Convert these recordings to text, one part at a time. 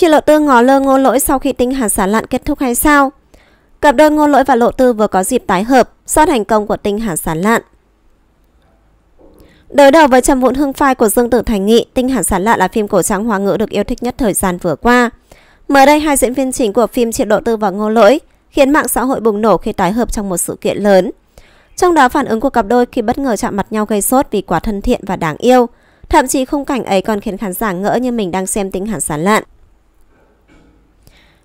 Chỉ lộ tư ngó lơ ngô lỗi sau khi tinh hạt xả lặn kết thúc hay sao? Cặp đôi ngô lỗi và lộ tư vừa có dịp tái hợp sau thành công của tinh hạt xả lặn. Đối đầu với trầm vụn hưng phai của Dương Tử Thành Nghị, Tinh Hàn Sản lạn là phim cổ trang hoa ngữ được yêu thích nhất thời gian vừa qua. Mới đây, hai diễn viên chính của phim triệu Độ Tư và Ngô Lỗi khiến mạng xã hội bùng nổ khi tái hợp trong một sự kiện lớn. Trong đó, phản ứng của cặp đôi khi bất ngờ chạm mặt nhau gây sốt vì quá thân thiện và đáng yêu. Thậm chí khung cảnh ấy còn khiến khán giả ngỡ như mình đang xem Tinh Hàn Sản Lạn.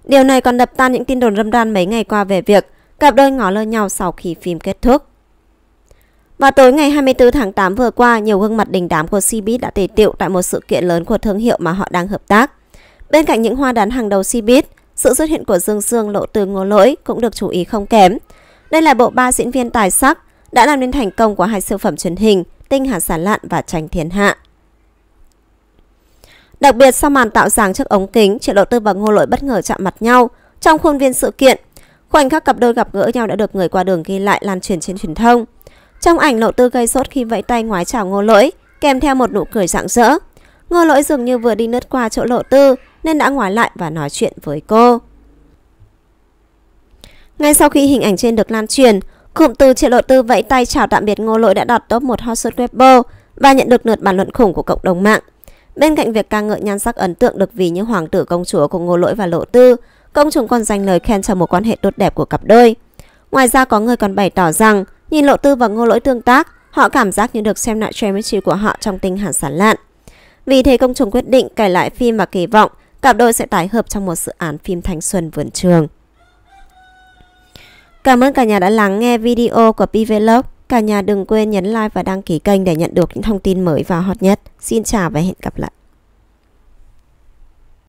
Điều này còn đập tan những tin đồn râm ran mấy ngày qua về việc cặp đôi ngỏ lơ nhau sau khi phim kết thúc. Vào tối ngày 24 tháng 8 vừa qua, nhiều gương mặt đình đám của Cbiz đã tề tiệu tại một sự kiện lớn của thương hiệu mà họ đang hợp tác. Bên cạnh những hoa đán hàng đầu Cbiz, sự xuất hiện của Dương Dương lộ từ ngô lỗi cũng được chú ý không kém. Đây là bộ ba diễn viên tài sắc đã làm nên thành công của hai siêu phẩm truyền hình Tinh Hà Sản Lạn và Tranh Thiên Hạ. Đặc biệt sau màn tạo dáng trước ống kính, triệu lộ tư và ngô lỗi bất ngờ chạm mặt nhau trong khuôn viên sự kiện. Khoảnh khắc cặp đôi gặp gỡ nhau đã được người qua đường ghi lại lan truyền trên truyền thông. Trong ảnh lộ tư gây sốt khi vẫy tay ngoái chào ngô lỗi, kèm theo một nụ cười rạng rỡ. Ngô lỗi dường như vừa đi nứt qua chỗ lộ tư nên đã ngoái lại và nói chuyện với cô. Ngay sau khi hình ảnh trên được lan truyền, cụm từ triệu lộ tư vẫy tay chào tạm biệt ngô lỗi đã đạt top một hot search Weibo và nhận được lượt bàn luận khủng của cộng đồng mạng. Bên cạnh việc ca ngợi nhan sắc ấn tượng được vì như hoàng tử công chúa của Ngô Lỗi và Lộ Tư, công chúng còn dành lời khen cho mối quan hệ tốt đẹp của cặp đôi. Ngoài ra có người còn bày tỏ rằng, nhìn Lộ Tư và Ngô Lỗi tương tác, họ cảm giác như được xem lại chemistry của họ trong tình hàn sản lạn. Vì thế công chúng quyết định cải lại phim và kỳ vọng cặp đôi sẽ tái hợp trong một dự án phim thanh xuân vườn trường. Cảm ơn cả nhà đã lắng nghe video của Pvlog. Cả nhà đừng quên nhấn like và đăng ký kênh để nhận được những thông tin mới và hot nhất. Xin chào và hẹn gặp lại.